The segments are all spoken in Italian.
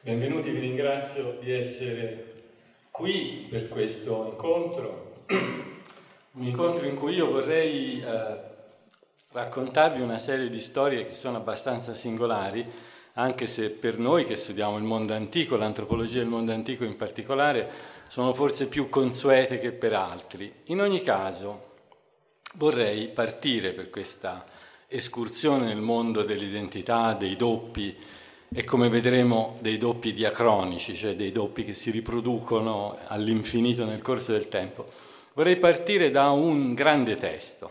Benvenuti, vi ringrazio di essere qui per questo incontro, un incontro in cui io vorrei eh, raccontarvi una serie di storie che sono abbastanza singolari, anche se per noi che studiamo il mondo antico, l'antropologia del mondo antico in particolare, sono forse più consuete che per altri. In ogni caso vorrei partire per questa escursione nel mondo dell'identità, dei doppi, e come vedremo dei doppi diacronici, cioè dei doppi che si riproducono all'infinito nel corso del tempo, vorrei partire da un grande testo,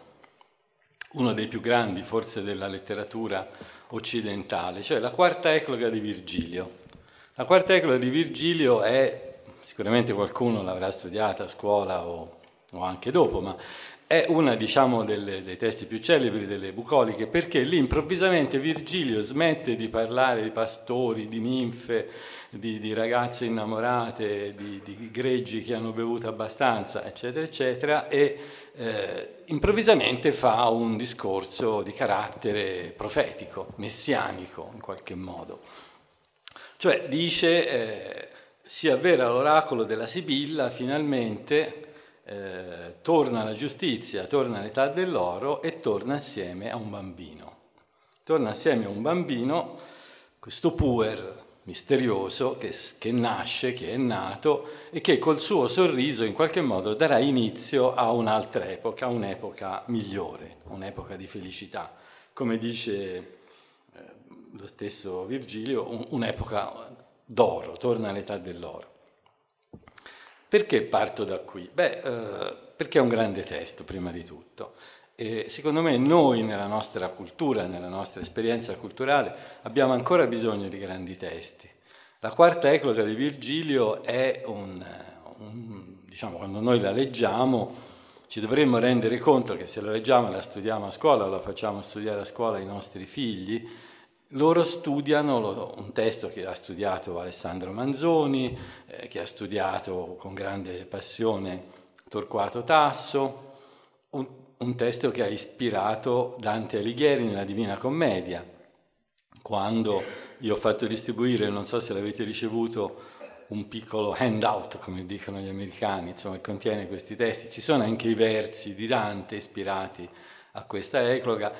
uno dei più grandi forse della letteratura occidentale, cioè la quarta ecloga di Virgilio. La quarta ecloga di Virgilio è, sicuramente qualcuno l'avrà studiata a scuola o, o anche dopo, ma è uno diciamo, dei testi più celebri delle bucoliche perché lì improvvisamente Virgilio smette di parlare di pastori, di ninfe, di, di ragazze innamorate, di, di, greggi che hanno bevuto abbastanza, eccetera, eccetera, e eh, improvvisamente fa un discorso di carattere profetico, messianico in qualche modo. Cioè dice eh, si avvera l'oracolo della Sibilla finalmente eh, torna la giustizia, torna l'età dell'oro e torna assieme a un bambino. Torna assieme a un bambino, questo puer misterioso che, che nasce, che è nato e che col suo sorriso in qualche modo darà inizio a un'altra epoca, un'epoca migliore, un'epoca di felicità. Come dice eh, lo stesso Virgilio, un'epoca d'oro, torna all'età dell'oro. Perché parto da qui? Beh, eh, perché è un grande testo, prima di tutto. E secondo me noi nella nostra cultura, nella nostra esperienza culturale, abbiamo ancora bisogno di grandi testi. La quarta ecloga di Virgilio è un, un diciamo, quando noi la leggiamo, ci dovremmo rendere conto che se la leggiamo e la studiamo a scuola o la facciamo studiare a scuola ai nostri figli, loro studiano un testo che ha studiato Alessandro Manzoni, eh, che ha studiato con grande passione Torquato Tasso, un, un, testo che ha ispirato Dante Alighieri nella Divina Commedia. Quando io ho fatto distribuire, non so se l'avete ricevuto, un piccolo handout, come dicono gli americani, insomma, che contiene questi testi. Ci sono anche i versi di Dante ispirati a questa ecloga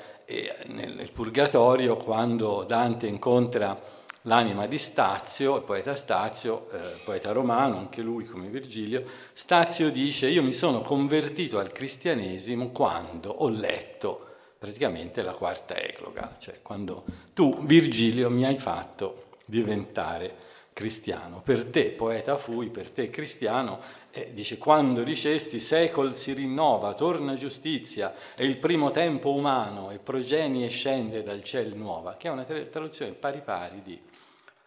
nel Purgatorio, quando Dante incontra l'anima di Stazio, il poeta Stazio, eh, poeta romano, anche lui come Virgilio, Stazio dice io mi sono convertito al cristianesimo quando ho letto praticamente la quarta ecloga, cioè quando tu Virgilio mi hai fatto diventare cristiano, per te poeta fui, per te cristiano eh, dice, quando dicesti secol si rinnova, torna giustizia, è il primo tempo umano e progenie scende dal ciel nuova, che è una traduzione pari pari di,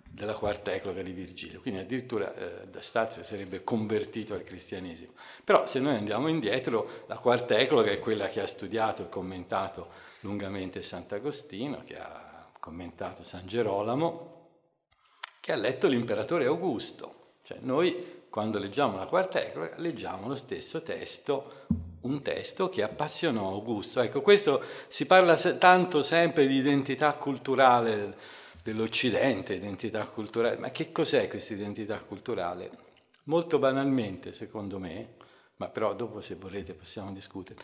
della quarta ecloga di Virgilio, quindi addirittura eh, Stazio sarebbe convertito al cristianesimo. Però se noi andiamo indietro, la quarta ecloga è quella che ha studiato e commentato lungamente Sant'Agostino, che ha commentato San Gerolamo, che ha letto l'imperatore Augusto. Cioè noi quando leggiamo la quarta ecola, leggiamo lo stesso testo, un testo che appassionò Augusto. Ecco, questo si parla tanto sempre di identità culturale dell'Occidente, identità culturale, ma che cos'è questa identità culturale? Molto banalmente, secondo me, ma però dopo se volete possiamo discutere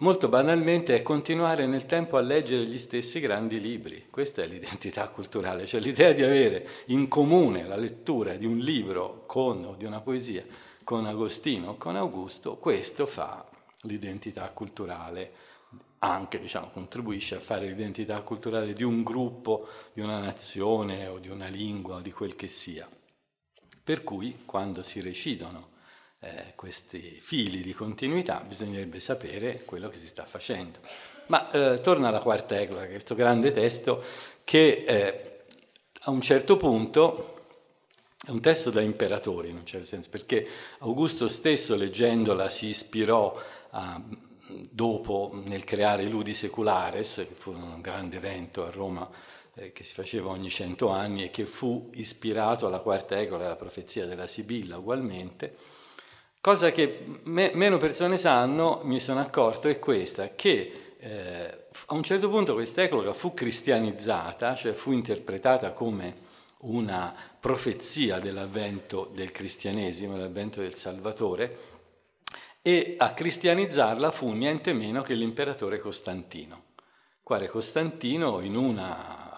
molto banalmente è continuare nel tempo a leggere gli stessi grandi libri. Questa è l'identità culturale, cioè l'idea di avere in comune la lettura di un libro con, o di una poesia con Agostino o con Augusto, questo fa l'identità culturale, anche diciamo, contribuisce a fare l'identità culturale di un gruppo, di una nazione o di una lingua o di quel che sia. Per cui quando si recitano eh, questi fili di continuità, bisognerebbe sapere quello che si sta facendo. Ma eh, torna alla quarta egola, questo grande testo che eh, a un certo punto è un testo da imperatori, in un certo senso, perché Augusto stesso leggendola si ispirò a dopo nel creare l'Udi Seculares, che fu un grande evento a Roma eh, che si faceva ogni cento anni e che fu ispirato alla quarta egola, alla profezia della Sibilla ugualmente, Cosa che me, meno persone sanno, mi sono accorto, è questa, che eh, a un certo punto questa ecloga fu cristianizzata, cioè fu interpretata come una profezia dell'avvento del cristianesimo, dell'avvento del Salvatore, e a cristianizzarla fu niente meno che l'imperatore Costantino. Quale Costantino in una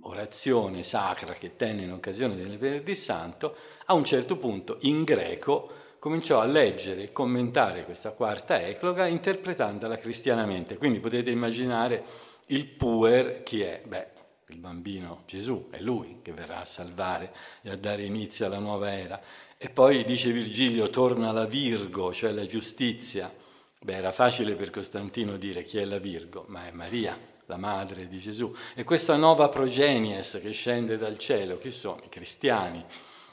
orazione sacra che tenne in occasione del Venerdì Santo, a un certo punto in greco cominciò a leggere e commentare questa quarta ecloga interpretandola cristianamente. Quindi potete immaginare il puer chi è? Beh, il bambino Gesù, è lui che verrà a salvare e a dare inizio alla nuova era. E poi dice Virgilio, torna la Virgo, cioè la giustizia. Beh, era facile per Costantino dire chi è la Virgo, ma è Maria, la madre di Gesù. E questa nuova progenies che scende dal cielo, chi sono? I cristiani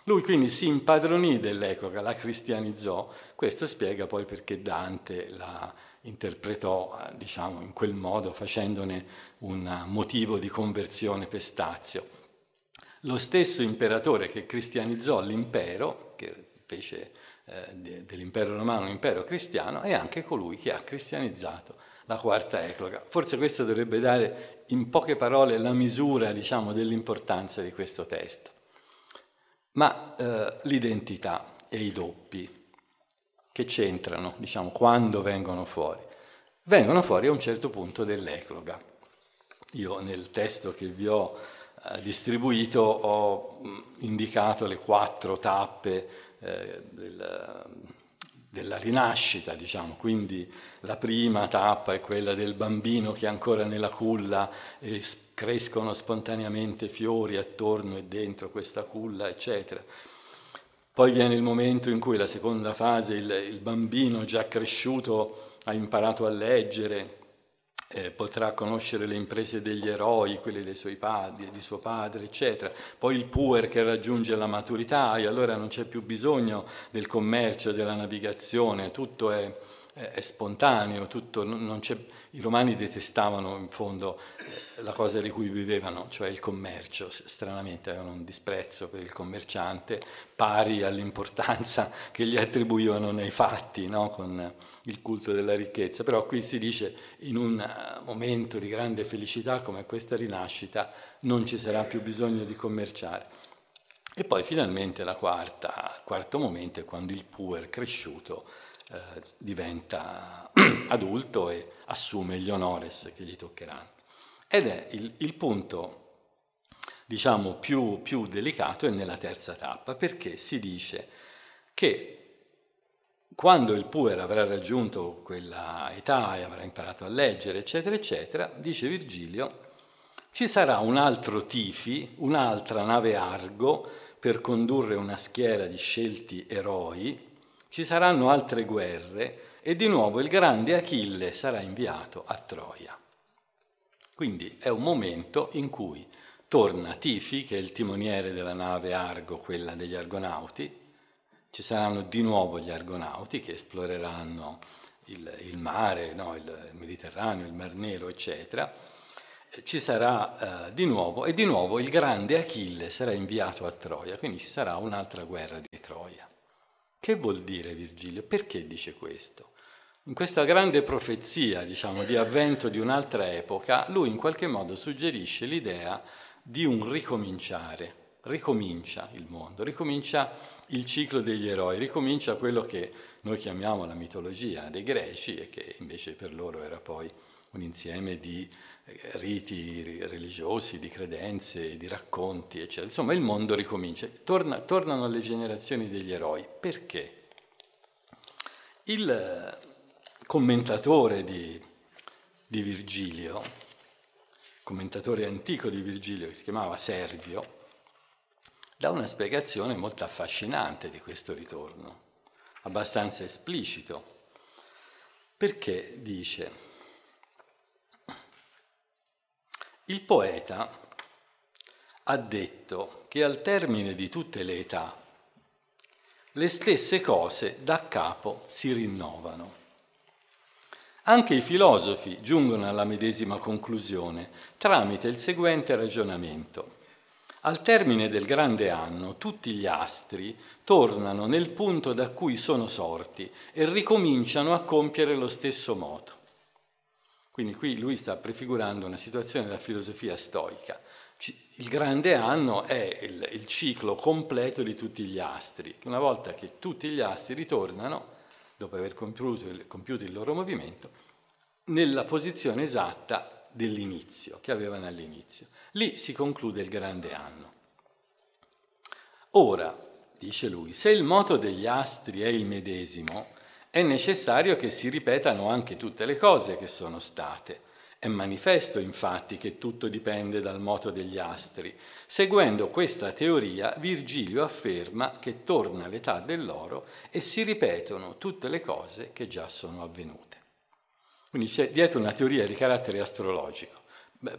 lui quindi si impadronì dell'epoca, la cristianizzò, questo spiega poi perché Dante la interpretò eh, diciamo, in quel modo, facendone un motivo di conversione per Stazio. Lo stesso imperatore che cristianizzò l'impero, che fece eh, dell'impero romano un impero cristiano, è anche colui che ha cristianizzato la quarta ecloga. Forse questo dovrebbe dare in poche parole la misura diciamo, dell'importanza di questo testo. Ma eh, l'identità e i doppi che c'entrano, diciamo, quando vengono fuori? Vengono fuori a un certo punto dell'ecloga. Io nel testo che vi ho eh, distribuito ho mm, indicato le quattro tappe eh, del della rinascita, diciamo, quindi la prima tappa è quella del bambino che è ancora nella culla e crescono spontaneamente fiori attorno e dentro questa culla, eccetera. Poi viene il momento in cui la seconda fase, il, il bambino già cresciuto ha imparato a leggere, eh, potrà conoscere le imprese degli eroi, quelle dei suoi padri, di suo padre, eccetera. Poi il puer che raggiunge la maturità e allora non c'è più bisogno del commercio, della navigazione, tutto è è spontaneo, tutto, non c'è, i romani detestavano in fondo eh, la cosa di cui vivevano, cioè il commercio, stranamente avevano un disprezzo per il commerciante pari all'importanza che gli attribuivano nei fatti, no? con il culto della ricchezza, però qui si dice in un eh, momento di grande felicità come questa rinascita non ci sarà più bisogno di commerciare. E poi finalmente la quarta, il quarto momento è quando il puer cresciuto eh, diventa adulto e assume gli onores che gli toccheranno. Ed è il, il punto, diciamo, più, più delicato è nella terza tappa, perché si dice che quando il puer avrà raggiunto quella età e avrà imparato a leggere, eccetera, eccetera, dice Virgilio, ci sarà un altro tifi, un'altra nave argo per condurre una schiera di scelti eroi ci saranno altre guerre e di nuovo il grande Achille sarà inviato a Troia. Quindi è un momento in cui torna Tifi, che è il timoniere della nave Argo, quella degli Argonauti, ci saranno di nuovo gli Argonauti che esploreranno il, il mare, no, il Mediterraneo, il Mar Nero, eccetera, ci sarà eh, di nuovo e di nuovo il grande Achille sarà inviato a Troia, quindi ci sarà un'altra guerra di Troia. Che vuol dire Virgilio? Perché dice questo? In questa grande profezia, diciamo, di avvento di un'altra epoca, lui in qualche modo suggerisce l'idea di un ricominciare, ricomincia il mondo, ricomincia il ciclo degli eroi, ricomincia quello che noi chiamiamo la mitologia dei greci e che invece per loro era poi un insieme di riti religiosi, di credenze, di racconti, eccetera. Insomma, il mondo ricomincia. Torna, tornano le generazioni degli eroi. Perché? Il eh, commentatore di, di Virgilio, commentatore antico di Virgilio, che si chiamava Servio, dà una spiegazione molto affascinante di questo ritorno, abbastanza esplicito, perché dice Il poeta ha detto che al termine di tutte le età le stesse cose da capo si rinnovano. Anche i filosofi giungono alla medesima conclusione tramite il seguente ragionamento. Al termine del grande anno tutti gli astri tornano nel punto da cui sono sorti e ricominciano a compiere lo stesso moto. Quindi qui lui sta prefigurando una situazione della filosofia stoica. Il grande anno è il, il ciclo completo di tutti gli astri. Una volta che tutti gli astri ritornano, dopo aver compiuto il, compiuto il loro movimento, nella posizione esatta dell'inizio, che avevano all'inizio. Lì si conclude il grande anno. Ora, dice lui, se il moto degli astri è il medesimo, è necessario che si ripetano anche tutte le cose che sono state. È manifesto infatti che tutto dipende dal moto degli astri. Seguendo questa teoria, Virgilio afferma che torna l'età dell'oro e si ripetono tutte le cose che già sono avvenute. Quindi c'è dietro una teoria di carattere astrologico.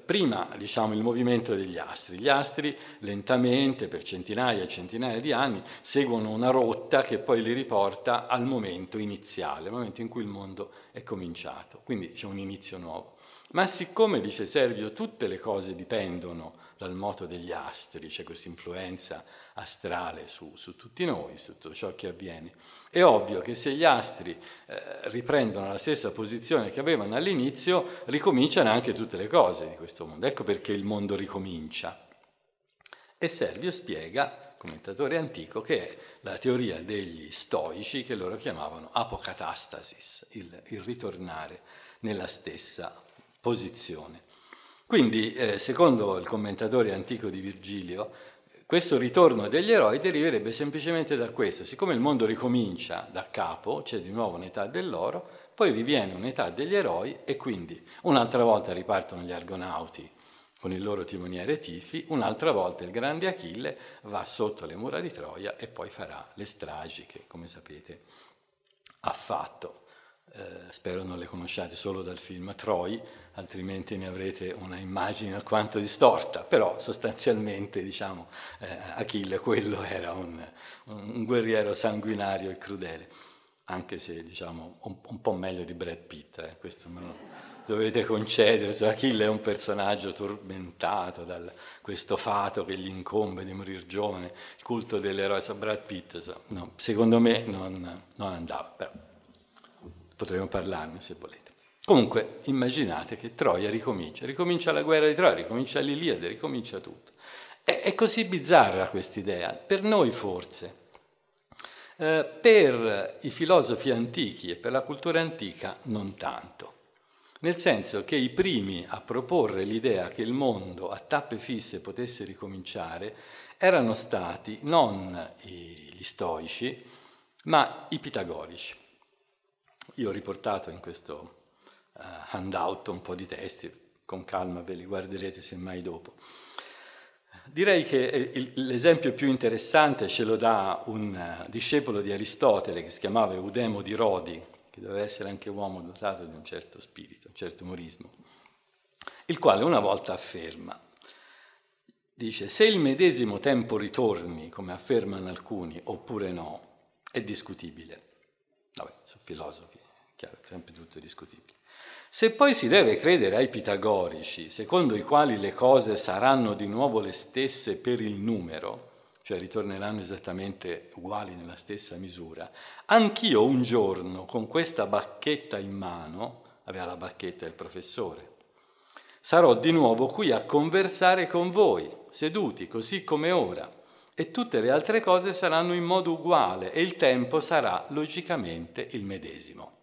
Prima diciamo, il movimento degli astri. Gli astri lentamente, per centinaia e centinaia di anni, seguono una rotta che poi li riporta al momento iniziale, al momento in cui il mondo è cominciato. Quindi c'è un inizio nuovo. Ma siccome, dice Servio, tutte le cose dipendono dal moto degli astri, c'è questa influenza astrale su, su, tutti noi, su tutto ciò che avviene. È ovvio che se gli astri eh, riprendono la stessa posizione che avevano all'inizio, ricominciano anche tutte le cose di questo mondo. Ecco perché il mondo ricomincia. E Servio spiega, commentatore antico, che è la teoria degli stoici che loro chiamavano apocatastasis, il, il ritornare nella stessa posizione. Quindi, eh, secondo il commentatore antico di Virgilio, questo ritorno degli eroi deriverebbe semplicemente da questo, siccome il mondo ricomincia da capo, c'è di nuovo un'età dell'oro, poi riviene un'età degli eroi e quindi un'altra volta ripartono gli argonauti con il loro timoniere Tifi, un'altra volta il grande Achille va sotto le mura di Troia e poi farà le stragi che, come sapete, ha fatto. Eh, spero non le conosciate solo dal film Troy, altrimenti ne avrete una immagine alquanto distorta, però sostanzialmente diciamo, eh, Achille quello era un, un, guerriero sanguinario e crudele, anche se diciamo, un, un, po' meglio di Brad Pitt, eh, questo me lo dovete concedere, so, cioè, Achille è un personaggio tormentato da questo fato che gli incombe di morire giovane, il culto dell'eroe, so, Brad Pitt so, no, secondo me non, non andava. Però potremmo parlarne se volete. Comunque immaginate che Troia ricomincia, ricomincia la guerra di Troia, ricomincia l'Iliade, ricomincia tutto. È, è così bizzarra questa idea, per noi forse. Eh, per i filosofi antichi e per la cultura antica non tanto. Nel senso che i primi a proporre l'idea che il mondo a tappe fisse potesse ricominciare erano stati non gli stoici, ma i pitagorici. Io ho riportato in questo uh, handout un po' di testi, con calma ve li guarderete semmai dopo. Direi che eh, l'esempio più interessante ce lo dà un eh, discepolo di Aristotele che si chiamava Eudemo di Rodi, che doveva essere anche uomo dotato di un certo spirito, un certo umorismo, il quale una volta afferma, dice, se il medesimo tempo ritorni, come affermano alcuni, oppure no, è discutibile. Vabbè, sono filosofi, Chiaro, sempre tutto è discutibile. Se poi si deve credere ai pitagorici, secondo i quali le cose saranno di nuovo le stesse per il numero, cioè ritorneranno esattamente uguali nella stessa misura, anch'io un giorno con questa bacchetta in mano, aveva la bacchetta il professore, sarò di nuovo qui a conversare con voi, seduti così come ora, e tutte le altre cose saranno in modo uguale e il tempo sarà logicamente il medesimo.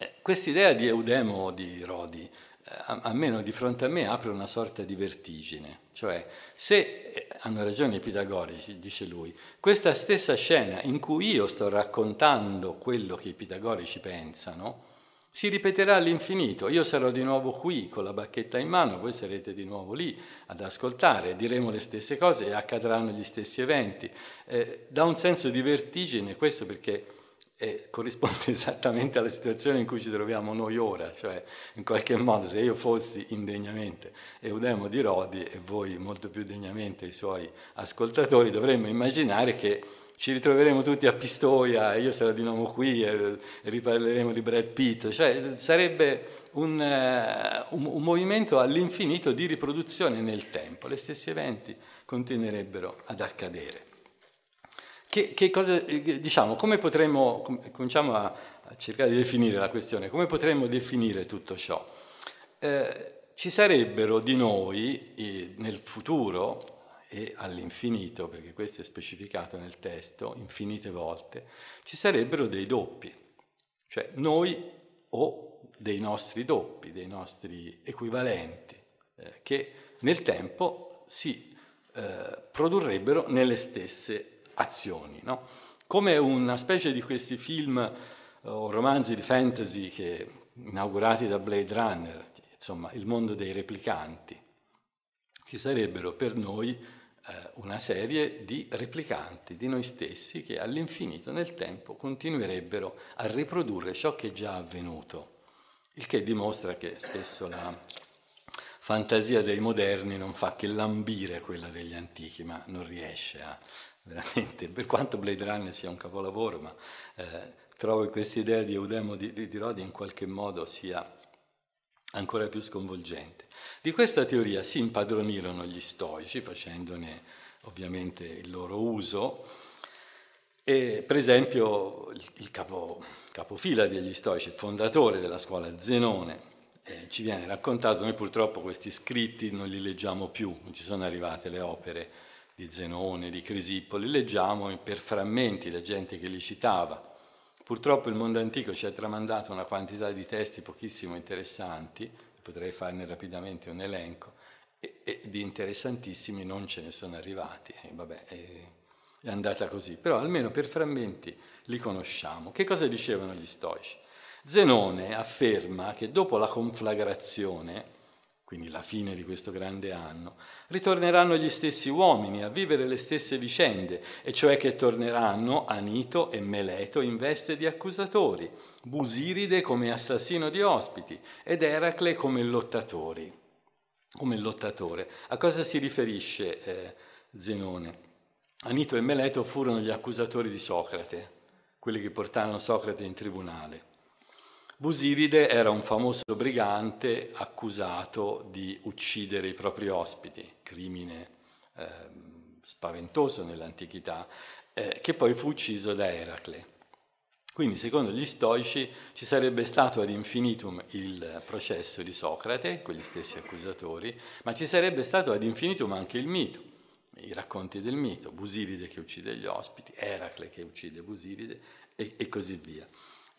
Eh, quest'idea di Eudemo di Rodi, eh, almeno di fronte a me, apre una sorta di vertigine. Cioè, se eh, hanno ragione i pitagorici, dice lui, questa stessa scena in cui io sto raccontando quello che i pitagorici pensano, si ripeterà all'infinito. Io sarò di nuovo qui con la bacchetta in mano, voi sarete di nuovo lì ad ascoltare, diremo le stesse cose e accadranno gli stessi eventi. Eh, da un senso di vertigine, questo perché e corrisponde esattamente alla situazione in cui ci troviamo noi ora, cioè in qualche modo se io fossi indegnamente Eudemo di Rodi e voi molto più degnamente i suoi ascoltatori dovremmo immaginare che ci ritroveremo tutti a Pistoia e io sarò di nuovo qui e riparleremo di Brad Pitt, cioè sarebbe un, eh, un, un movimento all'infinito di riproduzione nel tempo, gli stessi eventi continuerebbero ad accadere. Che, che cosa, eh, diciamo, come potremmo, cominciamo a, a, cercare di definire la questione, come potremmo definire tutto ciò? Eh, ci sarebbero di noi eh, nel futuro e all'infinito, perché questo è specificato nel testo infinite volte, ci sarebbero dei doppi, cioè noi o dei nostri doppi, dei nostri equivalenti, eh, che nel tempo si eh, produrrebbero nelle stesse azioni. No? Come una specie di questi film eh, o romanzi di fantasy che, inaugurati da Blade Runner, insomma il mondo dei replicanti, ci sarebbero per noi eh, una serie di replicanti di noi stessi che all'infinito nel tempo continuerebbero a riprodurre ciò che è già avvenuto, il che dimostra che spesso la fantasia dei moderni non fa che lambire quella degli antichi, ma non riesce a veramente, per quanto Blade Runner sia un capolavoro, ma eh, trovo che questa idea di Eudemo di, di, di Rodi in qualche modo sia ancora più sconvolgente. Di questa teoria si impadronirono gli stoici, facendone ovviamente il loro uso, e per esempio il capo, capofila degli stoici, il fondatore della scuola Zenone, eh, ci viene raccontato, noi purtroppo questi scritti non li leggiamo più, non ci sono arrivate le opere di Zenone, di Crisipoli, leggiamo per frammenti la gente che li citava. Purtroppo il mondo antico ci ha tramandato una quantità di testi pochissimo interessanti, potrei farne rapidamente un elenco, e, e di interessantissimi non ce ne sono arrivati, e eh, vabbè, è andata così, però almeno per frammenti li conosciamo. Che cosa dicevano gli stoici? Zenone afferma che dopo la conflagrazione, quindi la fine di questo grande anno, ritorneranno gli stessi uomini a vivere le stesse vicende, e cioè che torneranno Anito e Meleto in veste di accusatori, Busiride come assassino di ospiti ed Eracle come, come lottatore. A cosa si riferisce eh, Zenone? Anito e Meleto furono gli accusatori di Socrate, quelli che portarono Socrate in tribunale. Busiride era un famoso brigante accusato di uccidere i propri ospiti, crimine eh, spaventoso nell'antichità, eh, che poi fu ucciso da Eracle. Quindi secondo gli stoici ci sarebbe stato ad infinitum il processo di Socrate, con gli stessi accusatori, ma ci sarebbe stato ad infinitum anche il mito, i racconti del mito, Busiride che uccide gli ospiti, Eracle che uccide Busiride e, e così via.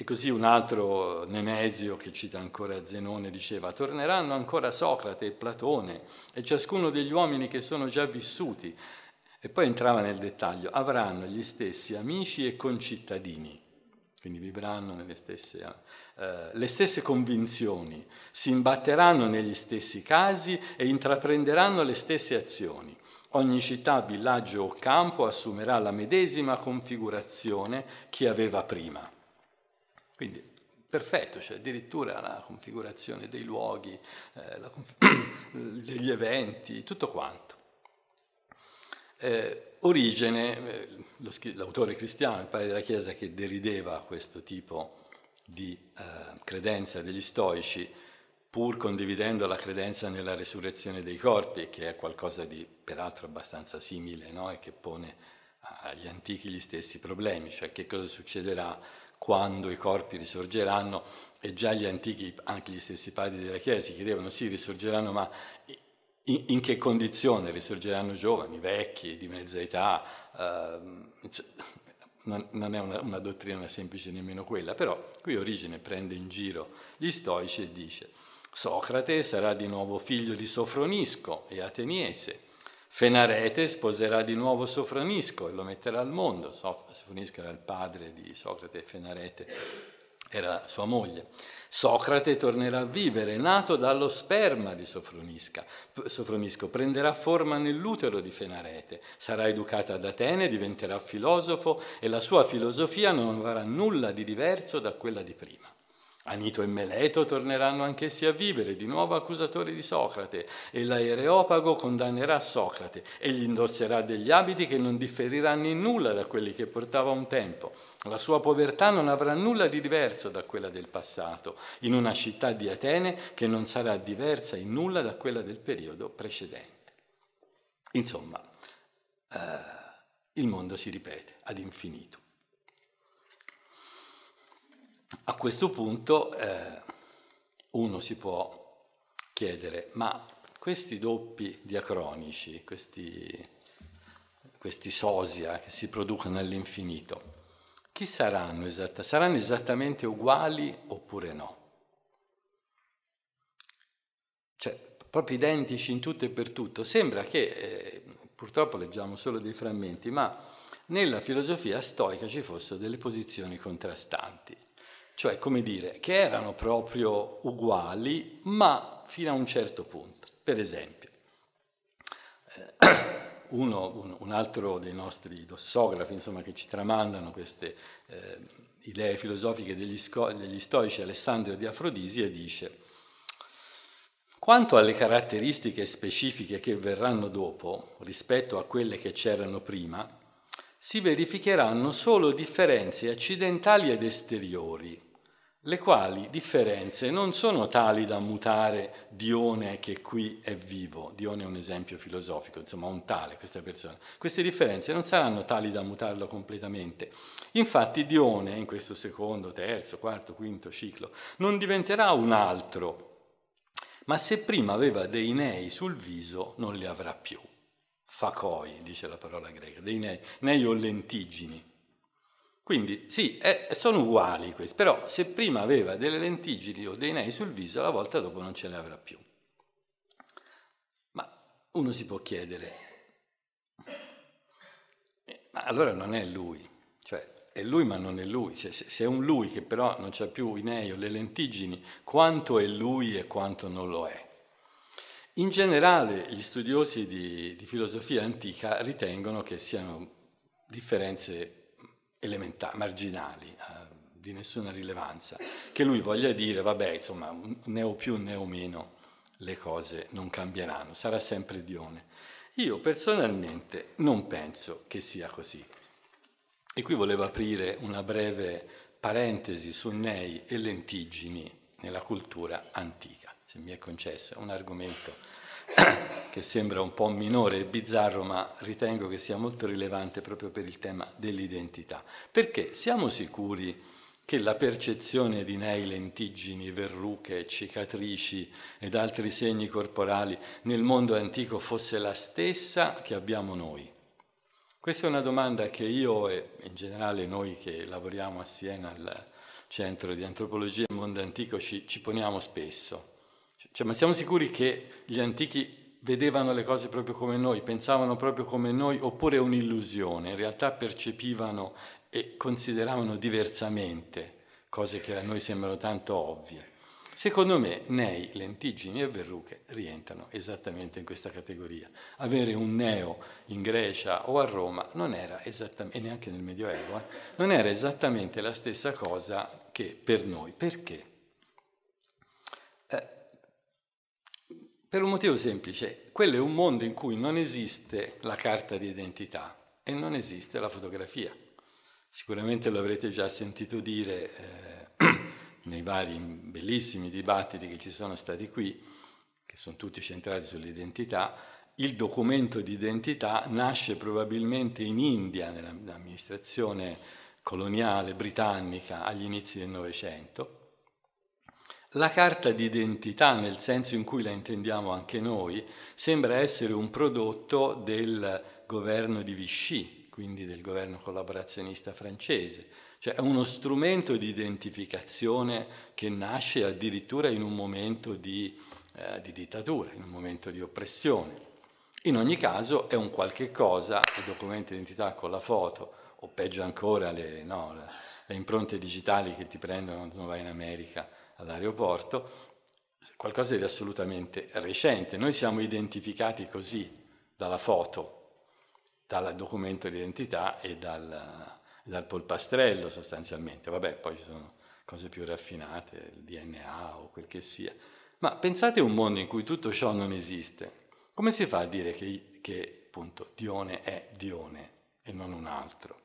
E così un altro Nemesio che cita ancora Zenone diceva, torneranno ancora Socrate e Platone e ciascuno degli uomini che sono già vissuti. E poi entrava nel dettaglio, avranno gli stessi amici e concittadini, quindi vivranno nelle stesse, eh, le stesse convinzioni, si imbatteranno negli stessi casi e intraprenderanno le stesse azioni. Ogni città, villaggio o campo assumerà la medesima configurazione che aveva prima. Quindi perfetto, cioè addirittura la configurazione dei luoghi, eh, conf- degli eventi, tutto quanto. Eh, Origene, eh, schi- l'autore cristiano, il padre della Chiesa, che derideva questo tipo di eh, credenza degli stoici, pur condividendo la credenza nella resurrezione dei corpi, che è qualcosa di peraltro abbastanza simile no? e che pone agli antichi gli stessi problemi, cioè che cosa succederà quando i corpi risorgeranno e già gli antichi, anche gli stessi padri della Chiesa, si chiedevano sì, risorgeranno, ma in, in che condizione risorgeranno giovani, vecchi, di mezza età? Eh, non, non, è una, una dottrina semplice nemmeno quella, però qui Origine prende in giro gli stoici e dice Socrate sarà di nuovo figlio di Sofronisco e ateniese Fenarete sposerà di nuovo Sofronisco e lo metterà al mondo. Sofronisco era il padre di Socrate Fenarete era sua moglie. Socrate tornerà a vivere, nato dallo sperma di Sofronisco, prenderà forma nell'utero di Fenarete, sarà educata ad Atene, diventerà filosofo e la sua filosofia non avrà nulla di diverso da quella di prima. Anito e Meleto torneranno anch'essi a vivere, di nuovo accusatori di Socrate, e l'Aereopago condannerà Socrate e gli indosserà degli abiti che non differiranno in nulla da quelli che portava un tempo. La sua povertà non avrà nulla di diverso da quella del passato, in una città di Atene che non sarà diversa in nulla da quella del periodo precedente. Insomma, eh, il mondo si ripete ad infinito. A questo punto eh, uno si può chiedere, ma questi doppi diacronici, questi, questi sosia che si producono all'infinito, chi saranno esattamente? Saranno esattamente uguali oppure no? Cioè, proprio identici in tutto e per tutto. Sembra che, eh, purtroppo leggiamo solo dei frammenti, ma nella filosofia stoica ci fossero delle posizioni contrastanti cioè come dire, che erano proprio uguali, ma fino a un certo punto. Per esempio, eh, uno, un, altro dei nostri dossografi, insomma, che ci tramandano queste eh, idee filosofiche degli, sco- degli stoici, Alessandro di Afrodisia, dice... Quanto alle caratteristiche specifiche che verranno dopo rispetto a quelle che c'erano prima, si verificheranno solo differenze accidentali ed esteriori, le quali differenze non sono tali da mutare Dione che qui è vivo, Dione è un esempio filosofico, insomma un tale questa persona, queste differenze non saranno tali da mutarlo completamente. Infatti Dione in questo secondo, terzo, quarto, quinto ciclo non diventerà un altro, ma se prima aveva dei nei sul viso non li avrà più. Facoi, dice la parola greca, dei nei, nei o lentigini. Quindi sì, è, sono uguali questi, però se prima aveva delle lentigini o dei nei sul viso, la volta dopo non ce le avrà più. Ma uno si può chiedere, eh, ma allora non è lui, cioè è lui ma non è lui, se, se, se è un lui che però non ha più i nei o le lentigini, quanto è lui e quanto non lo è? In generale gli studiosi di, di filosofia antica ritengono che siano differenze elementari, marginali, eh, di nessuna rilevanza, che lui voglia dire, vabbè, insomma, né ho più né ho meno le cose non cambieranno, sarà sempre Dione. Io personalmente non penso che sia così. E qui volevo aprire una breve parentesi su nei e lentiggini nella cultura antica, se mi è concesso, è un argomento che sembra un po' minore e bizzarro, ma ritengo che sia molto rilevante proprio per il tema dell'identità. Perché siamo sicuri che la percezione di nei lentiggini, verruche, cicatrici ed altri segni corporali nel mondo antico fosse la stessa che abbiamo noi? Questa è una domanda che io e in generale noi che lavoriamo a Siena al Centro di Antropologia e Mondo Antico ci, ci poniamo spesso. Cioè, ma siamo sicuri che gli antichi vedevano le cose proprio come noi, pensavano proprio come noi, oppure è un'illusione? In realtà percepivano e consideravano diversamente cose che a noi sembrano tanto ovvie. Secondo me nei lentiggini e verruche rientrano esattamente in questa categoria. Avere un neo in Grecia o a Roma non era esattamente, e neanche nel Medioevo, eh, non era esattamente la stessa cosa che per noi. Perché? Per un motivo semplice, quello è un mondo in cui non esiste la carta di identità e non esiste la fotografia. Sicuramente lo avrete già sentito dire eh, nei vari bellissimi dibattiti che ci sono stati qui, che sono tutti centrati sull'identità, il documento di identità nasce probabilmente in India, nell'amministrazione coloniale britannica agli inizi del Novecento, la carta d'identità, nel senso in cui la intendiamo anche noi, sembra essere un prodotto del governo di Vichy, quindi del governo collaborazionista francese, cioè è uno strumento di identificazione che nasce addirittura in un momento di, eh, di dittatura, in un momento di oppressione. In ogni caso è un qualche cosa, il documento d'identità con la foto, o peggio ancora le, no, le impronte digitali che ti prendono quando vai in America all'aeroporto, qualcosa di assolutamente recente. Noi siamo identificati così dalla foto, dal documento d'identità e dal, dal polpastrello sostanzialmente. Vabbè, poi ci sono cose più raffinate, il DNA o quel che sia. Ma pensate a un mondo in cui tutto ciò non esiste. Come si fa a dire che, che appunto, Dione è Dione e non un altro?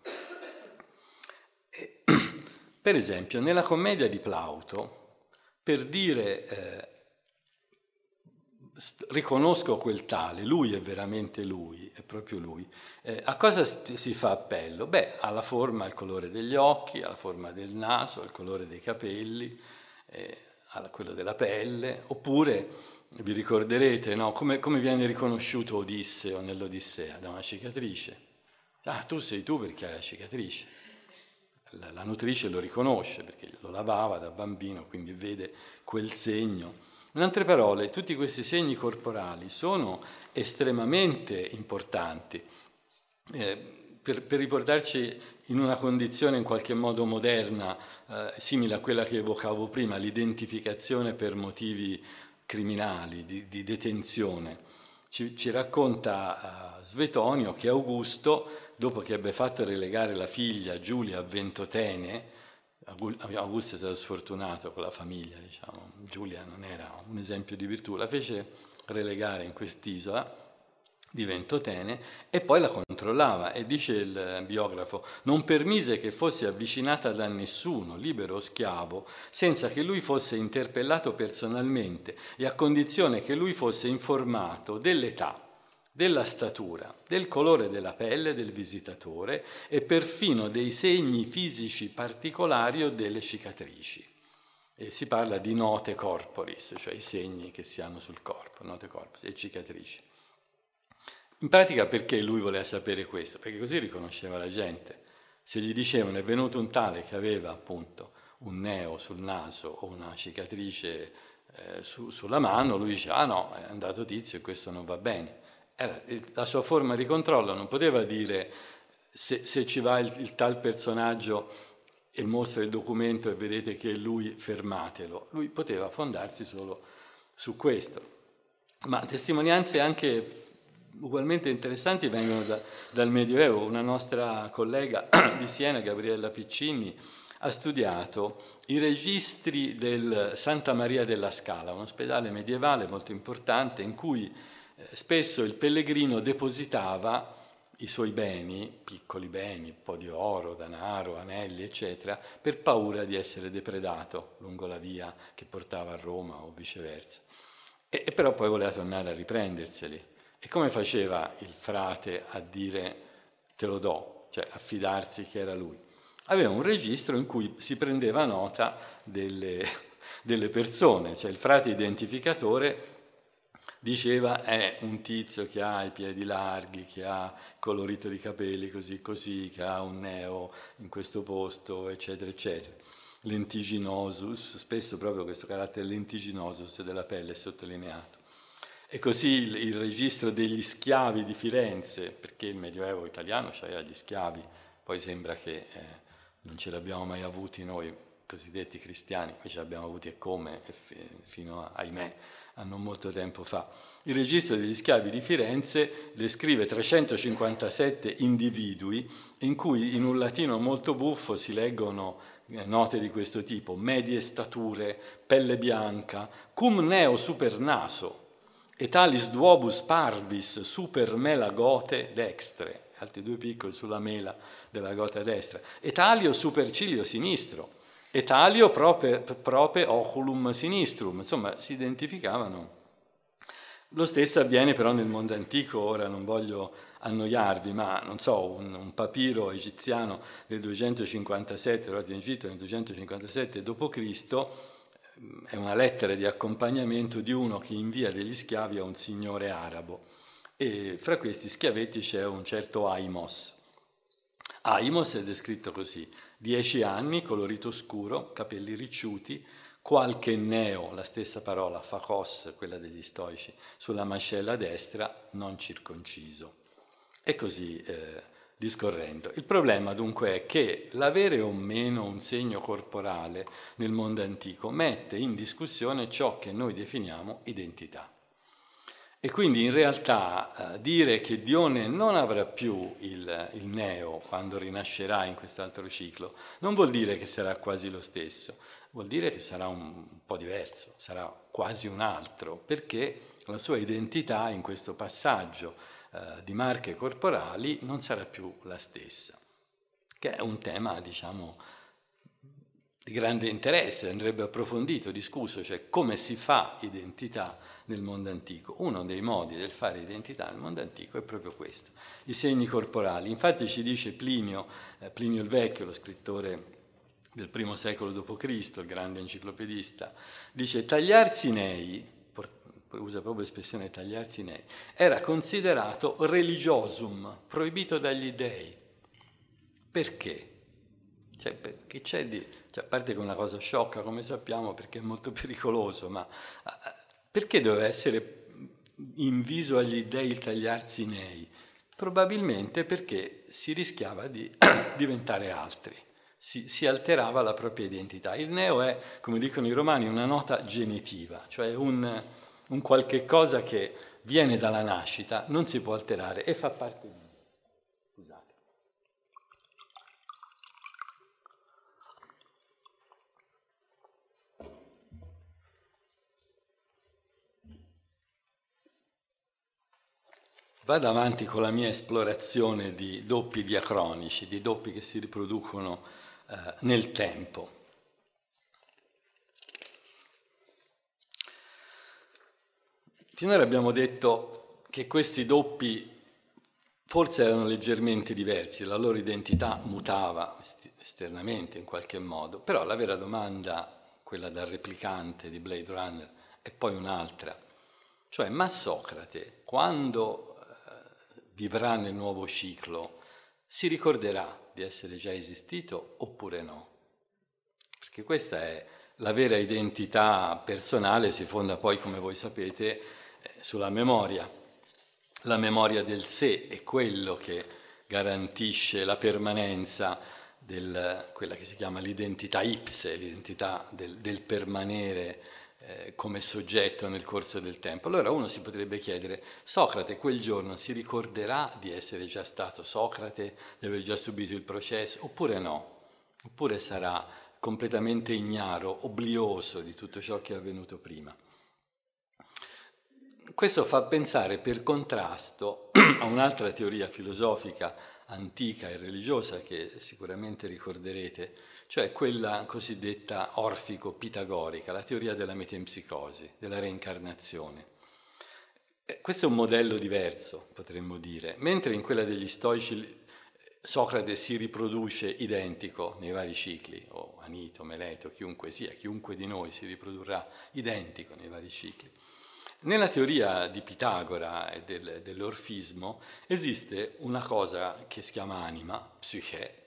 E, per esempio, nella commedia di Plauto, per dire eh, riconosco quel tale, lui è veramente lui, è proprio lui. Eh, a cosa si fa appello? Beh, alla forma, al colore degli occhi, alla forma del naso, al colore dei capelli, eh, a quello della pelle, oppure vi ricorderete no? come, come, viene riconosciuto Odisseo nell'Odissea da una cicatrice. Ah, tu sei tu perché hai la cicatrice la, la nutrice lo riconosce perché lo lavava da bambino, quindi vede quel segno. In altre parole, tutti questi segni corporali sono estremamente importanti. Eh, per, per, riportarci in una condizione in qualche modo moderna, eh, simile a quella che evocavo prima, l'identificazione per motivi criminali, di, di detenzione. Ci, ci racconta eh, Svetonio che Augusto dopo che ebbe fatto relegare la figlia Giulia a Ventotene, Augusto è stato sfortunato con la famiglia, diciamo, Giulia non era un esempio di virtù, la fece relegare in quest'isola di Ventotene e poi la controllava e dice il biografo non permise che fosse avvicinata da nessuno, libero o schiavo, senza che lui fosse interpellato personalmente e a condizione che lui fosse informato dell'età della statura, del colore della pelle del visitatore e perfino dei segni fisici particolari o delle cicatrici. E si parla di note corporis, cioè i segni che si hanno sul corpo, note corporis e cicatrici. In pratica perché lui voleva sapere questo? Perché così riconosceva la gente. Se gli dicevano è venuto un tale che aveva appunto un neo sul naso o una cicatrice eh, su, sulla mano, lui dice ah no, è andato tizio e questo non va bene. Era, la sua forma di controllo non poteva dire se, se ci va il, il, tal personaggio e mostra il documento e vedete che è lui, fermatelo. Lui poteva fondarsi solo su questo. Ma testimonianze anche ugualmente interessanti vengono da, dal Medioevo. Una nostra collega di Siena, Gabriella Piccini, ha studiato i registri del Santa Maria della Scala, un ospedale medievale molto importante in cui eh, spesso il pellegrino depositava i suoi beni, piccoli beni, un po' di oro, danaro, anelli, eccetera, per paura di essere depredato lungo la via che portava a Roma o viceversa. E, e però poi voleva tornare a riprenderseli. E come faceva il frate a dire te lo do, cioè affidarsi che era lui? Aveva un registro in cui si prendeva nota delle, delle persone, cioè il frate identificatore diceva è eh, un tizio che ha i piedi larghi, che ha colorito i capelli così così, che ha un neo in questo posto, eccetera, eccetera. Lentiginosus, spesso proprio questo carattere lentiginosus della pelle è sottolineato. E così il, il registro degli schiavi di Firenze, perché il Medioevo italiano aveva gli schiavi, poi sembra che eh, non ce l'abbiamo mai avuti noi cosiddetti cristiani, qui ce l'abbiamo avuti e come, e fino a, ahimè, a non molto tempo fa. Il registro degli schiavi di Firenze descrive 357 individui in cui in un latino molto buffo si leggono eh, note di questo tipo, medie stature, pelle bianca, cum neo super naso, etalis duobus parvis super mela gote dextre, altri due piccoli sulla mela della gota destra, etalio supercilio sinistro, etalio prope, prope oculum sinistrum, insomma si identificavano. Lo stesso avviene però nel mondo antico, ora non voglio annoiarvi, ma non so, un, un papiro egiziano del 257, trovato in Egitto nel 257 d.C., ehm, è una lettera di accompagnamento di uno che invia degli schiavi a un signore arabo e fra questi schiavetti c'è un certo Aimos. Aimos è descritto così, Dieci anni, colorito scuro, capelli ricciuti, qualche neo, la stessa parola, facos, quella degli stoici, sulla mascella destra, non circonciso. E così eh, discorrendo. Il problema dunque è che l'avere o meno un segno corporale nel mondo antico mette in discussione ciò che noi definiamo identità. E quindi in realtà eh, dire che Dione non avrà più il, il neo quando rinascerà in quest'altro ciclo non vuol dire che sarà quasi lo stesso, vuol dire che sarà un, un po' diverso, sarà quasi un altro, perché la sua identità in questo passaggio eh, di marche corporali non sarà più la stessa, che è un tema, diciamo, di grande interesse, andrebbe approfondito, discusso, cioè come si fa identità nel mondo antico. Uno dei modi del fare identità nel mondo antico è proprio questo, i segni corporali. Infatti ci dice Plinio, eh, Plinio il Vecchio, lo scrittore del primo secolo d.C., il grande enciclopedista, dice tagliarsi nei, usa proprio l'espressione tagliarsi nei, era considerato religiosum, proibito dagli dei. Perché? Cioè, che c'è di, cioè, a parte che è una cosa sciocca, come sappiamo, perché è molto pericoloso, ma perché doveva essere inviso agli dei il tagliarsi nei? Probabilmente perché si rischiava di diventare altri, si, si, alterava la propria identità. Il neo è, come dicono i romani, una nota genitiva, cioè un, un qualche cosa che viene dalla nascita, non si può alterare e fa parte di Vado avanti con la mia esplorazione di doppi diacronici, di doppi che si riproducono eh, nel tempo. Finora abbiamo detto che questi doppi forse erano leggermente diversi, la loro identità mutava esternamente in qualche modo, però la vera domanda, quella dal replicante di Blade Runner, è poi un'altra. Cioè, ma Socrate, quando vivrà nel nuovo ciclo, si ricorderà di essere già esistito oppure no. Perché questa è la vera identità personale, si fonda poi, come voi sapete, eh, sulla memoria. La memoria del sé è quello che garantisce la permanenza di quella che si chiama l'identità ipse, l'identità del, del permanere eh, come soggetto nel corso del tempo. Allora uno si potrebbe chiedere, Socrate quel giorno si ricorderà di essere già stato Socrate, di aver già subito il processo, oppure no? Oppure sarà completamente ignaro, oblioso di tutto ciò che è avvenuto prima? Questo fa pensare per contrasto a un'altra teoria filosofica antica e religiosa che sicuramente ricorderete, cioè quella cosiddetta orfico-pitagorica, la teoria della metempsicosi, della reincarnazione. Eh, questo è un modello diverso, potremmo dire, mentre in quella degli stoici Socrate si riproduce identico nei vari cicli, o Anito, Meleto, chiunque sia, chiunque di noi si riprodurrà identico nei vari cicli. Nella teoria di Pitagora e del, dell'orfismo esiste una cosa che si chiama anima, psiche,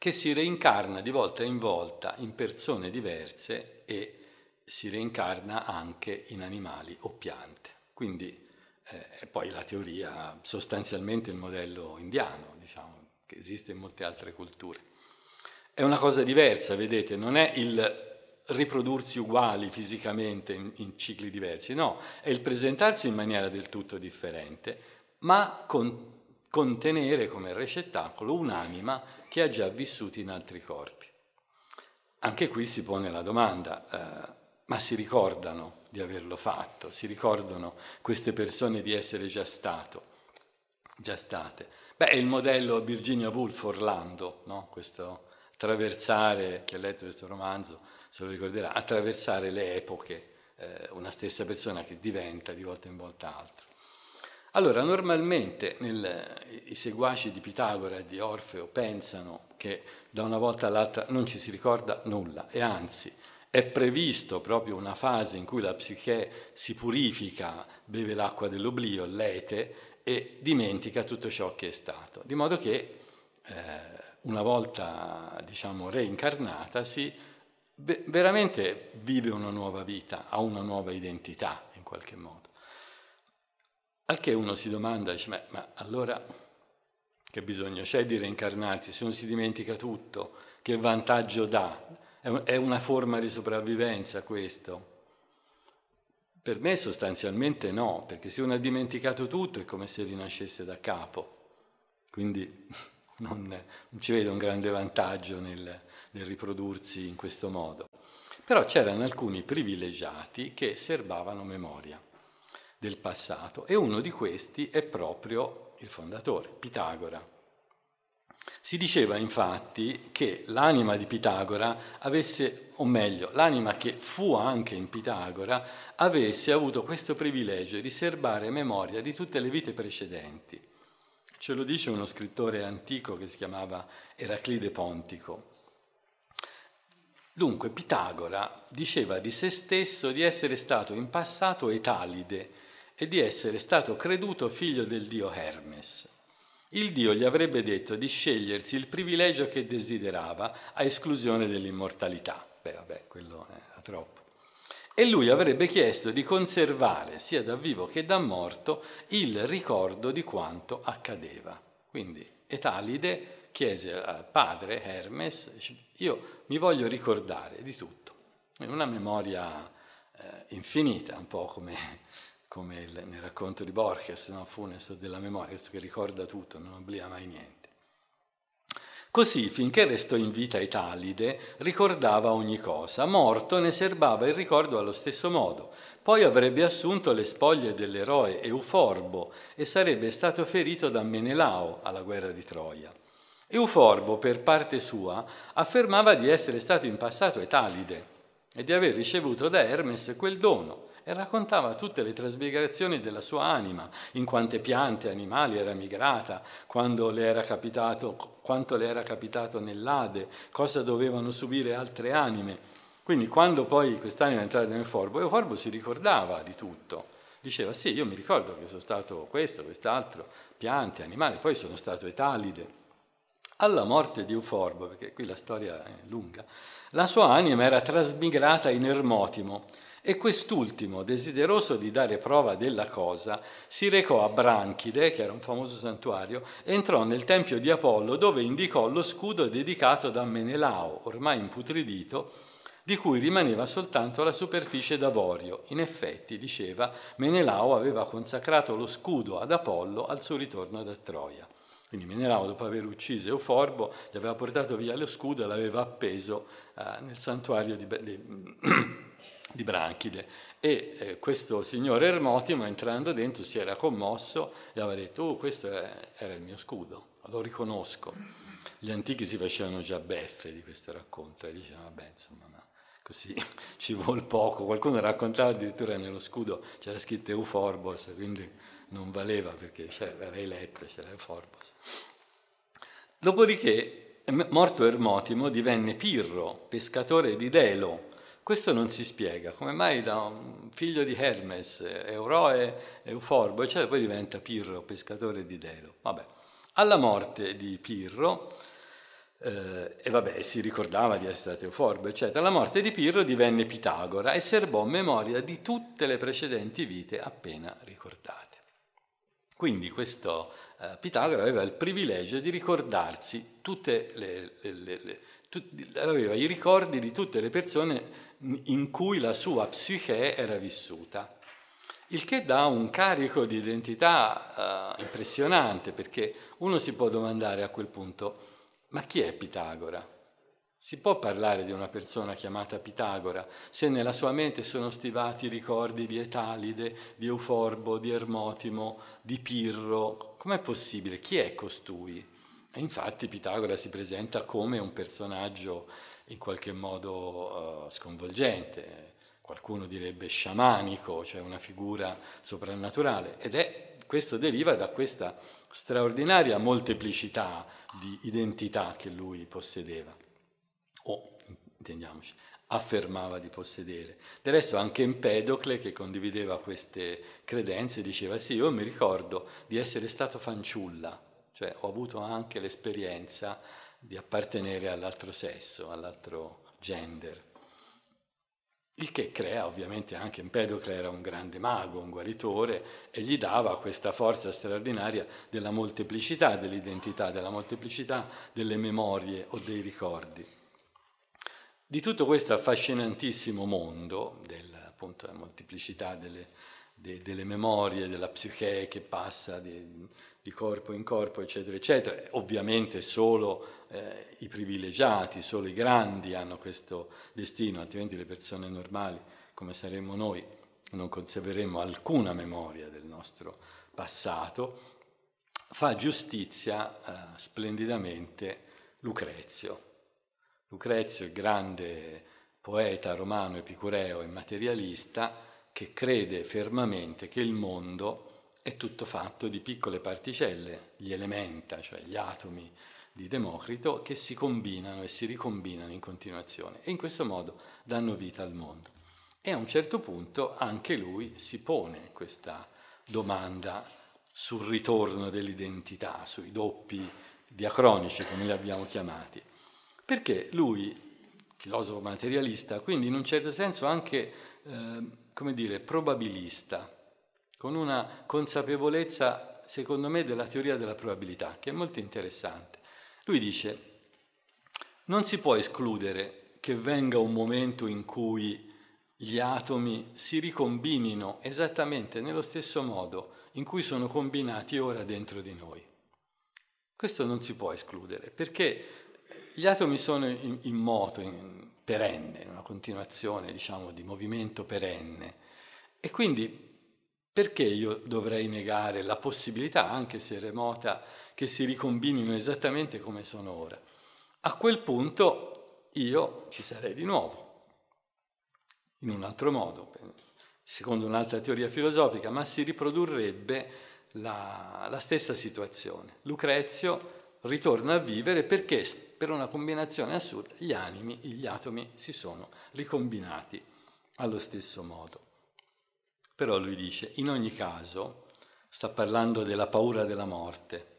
che si reincarna di volta in volta in persone diverse e si reincarna anche in animali o piante. Quindi eh, poi la teoria, sostanzialmente il modello indiano, diciamo, che esiste in molte altre culture. È una cosa diversa, vedete, non è il riprodursi uguali fisicamente in, in cicli diversi, no, è il presentarsi in maniera del tutto differente, ma con, contenere come recettacolo un'anima che ha già vissuti in altri corpi. Anche qui si pone la domanda, eh, ma si ricordano di averlo fatto, si ricordano queste persone di essere già, stato, già state. Beh, il modello Virginia Woolf Orlando, no? questo attraversare, chi ha letto questo romanzo se lo ricorderà, attraversare le epoche, eh, una stessa persona che diventa di volta in volta altro. Allora, normalmente nel, i seguaci di Pitagora e di Orfeo pensano che da una volta all'altra non ci si ricorda nulla e anzi è previsto proprio una fase in cui la psiche si purifica, beve l'acqua dell'oblio, l'ete e dimentica tutto ciò che è stato, di modo che eh, una volta diciamo reincarnatasi veramente vive una nuova vita, ha una nuova identità in qualche modo. Al che uno si domanda, dice, ma, ma allora che bisogno c'è di reincarnarsi se uno si dimentica tutto? Che vantaggio dà? È una forma di sopravvivenza questo? Per me sostanzialmente no, perché se uno ha dimenticato tutto è come se rinascesse da capo, quindi non, non ci vedo un grande vantaggio nel, nel, riprodursi in questo modo. Però c'erano alcuni privilegiati che serbavano memoria del passato e uno di questi è proprio il fondatore, Pitagora. Si diceva infatti che l'anima di Pitagora avesse, o meglio, l'anima che fu anche in Pitagora, avesse avuto questo privilegio di serbare memoria di tutte le vite precedenti. Ce lo dice uno scrittore antico che si chiamava Eraclide Pontico. Dunque Pitagora diceva di se stesso di essere stato in passato etalide, e di essere stato creduto figlio del dio Hermes. Il dio gli avrebbe detto di scegliersi il privilegio che desiderava a esclusione dell'immortalità. Beh, vabbè, quello era troppo. E lui avrebbe chiesto di conservare, sia da vivo che da morto, il ricordo di quanto accadeva. Quindi Etalide chiese al padre Hermes, io mi voglio ricordare di tutto, una memoria eh, infinita, un po' come come il, nel racconto di Borges, no? Funes della memoria, questo che ricorda tutto, non obblia mai niente. Così, finché restò in vita Italide, ricordava ogni cosa, morto ne serbava il ricordo allo stesso modo, poi avrebbe assunto le spoglie dell'eroe Euforbo e sarebbe stato ferito da Menelao alla guerra di Troia. Euforbo, per parte sua, affermava di essere stato in passato Etalide e di aver ricevuto da Hermes quel dono, e raccontava tutte le trasmigrazioni della sua anima, in quante piante, e animali era migrata, le era capitato, quanto le era capitato nell'Ade, cosa dovevano subire altre anime. Quindi quando poi quest'anima è entrata nel Forbo, Euforbo si ricordava di tutto. Diceva, sì, io mi ricordo che sono stato questo, quest'altro, piante, animali, poi sono stato etalide. Alla morte di Euforbo, perché qui la storia è lunga, la sua anima era trasmigrata in Ermotimo, e quest'ultimo, desideroso di dare prova della cosa, si recò a Branchide, che era un famoso santuario, e entrò nel tempio di Apollo dove indicò lo scudo dedicato da Menelao, ormai imputridito, di cui rimaneva soltanto la superficie d'avorio. In effetti, diceva, Menelao aveva consacrato lo scudo ad Apollo al suo ritorno da Troia. Quindi Menelao, dopo aver ucciso Euforbo, gli aveva portato via lo scudo e l'aveva appeso eh, nel santuario di di Branchide. E eh, questo signore Ermotimo, entrando dentro, si era commosso e aveva detto, oh, questo è, era il mio scudo, lo riconosco. Gli antichi si facevano già beffe di questo racconto e dicevano, vabbè, insomma, no, così ci vuol poco. Qualcuno raccontava addirittura nello scudo c'era scritto Euforbos, quindi non valeva perché c'era eletto, c'era Euforbos. Dopodiché, morto Ermotimo, divenne Pirro, pescatore di Delo, questo non si spiega, come mai da un figlio di Hermes, Euroe, Euforbo, eccetera, poi diventa Pirro, pescatore di Delo. Vabbè. Alla morte di Pirro, eh, e vabbè, si ricordava di essere stato Euforbo, eccetera, alla morte di Pirro divenne Pitagora e serbò memoria di tutte le precedenti vite appena ricordate. Quindi questo eh, Pitagora aveva il privilegio di ricordarsi tutte le, le, le, le aveva i ricordi di tutte le persone in cui la sua psiche era vissuta, il che dà un carico di identità eh, impressionante, perché uno si può domandare a quel punto, ma chi è Pitagora? Si può parlare di una persona chiamata Pitagora se nella sua mente sono stivati ricordi di Etalide, di Euforbo, di Ermotimo, di Pirro? Com'è possibile? Chi è costui? E infatti Pitagora si presenta come un personaggio in qualche modo uh, sconvolgente, qualcuno direbbe sciamanico, cioè una figura soprannaturale, ed è, questo deriva da questa straordinaria molteplicità di identità che lui possedeva, o, intendiamoci, affermava di possedere. Del resto anche Empedocle, che condivideva queste credenze, diceva sì, io mi ricordo di essere stato fanciulla, cioè ho avuto anche l'esperienza di appartenere all'altro sesso, all'altro gender. Il che crea ovviamente anche Empedocle era un grande mago, un guaritore e gli dava questa forza straordinaria della molteplicità dell'identità, della molteplicità delle memorie o dei ricordi. Di tutto questo affascinantissimo mondo, della, appunto, della molteplicità delle, de, delle, memorie, della psiche che passa di, di corpo in corpo, eccetera, eccetera, ovviamente solo eh, i privilegiati, solo i grandi hanno questo destino, altrimenti le persone normali, come saremmo noi, non conserveremo alcuna memoria del nostro passato, fa giustizia eh, splendidamente Lucrezio. Lucrezio, il grande poeta romano epicureo e materialista, che crede fermamente che il mondo è tutto fatto di piccole particelle, gli elementa, cioè gli atomi, di Democrito che si combinano e si ricombinano in continuazione e in questo modo danno vita al mondo. E a un certo punto anche lui si pone questa domanda sul ritorno dell'identità, sui doppi diacronici come li abbiamo chiamati, perché lui, filosofo materialista, quindi in un certo senso anche, eh, come dire, probabilista, con una consapevolezza, secondo me, della teoria della probabilità, che è molto interessante. Lui dice, non si può escludere che venga un momento in cui gli atomi si ricombinino esattamente nello stesso modo in cui sono combinati ora dentro di noi. Questo non si può escludere perché gli atomi sono in, in moto, in, perenne, in una continuazione diciamo di movimento perenne. E quindi perché io dovrei negare la possibilità, anche se remota, che si ricombinino esattamente come sono ora. A quel punto io ci sarei di nuovo, in un altro modo, secondo un'altra teoria filosofica, ma si riprodurrebbe la, la stessa situazione. Lucrezio ritorna a vivere perché per una combinazione assurda gli animi, gli atomi si sono ricombinati allo stesso modo. Però lui dice, in ogni caso, sta parlando della paura della morte,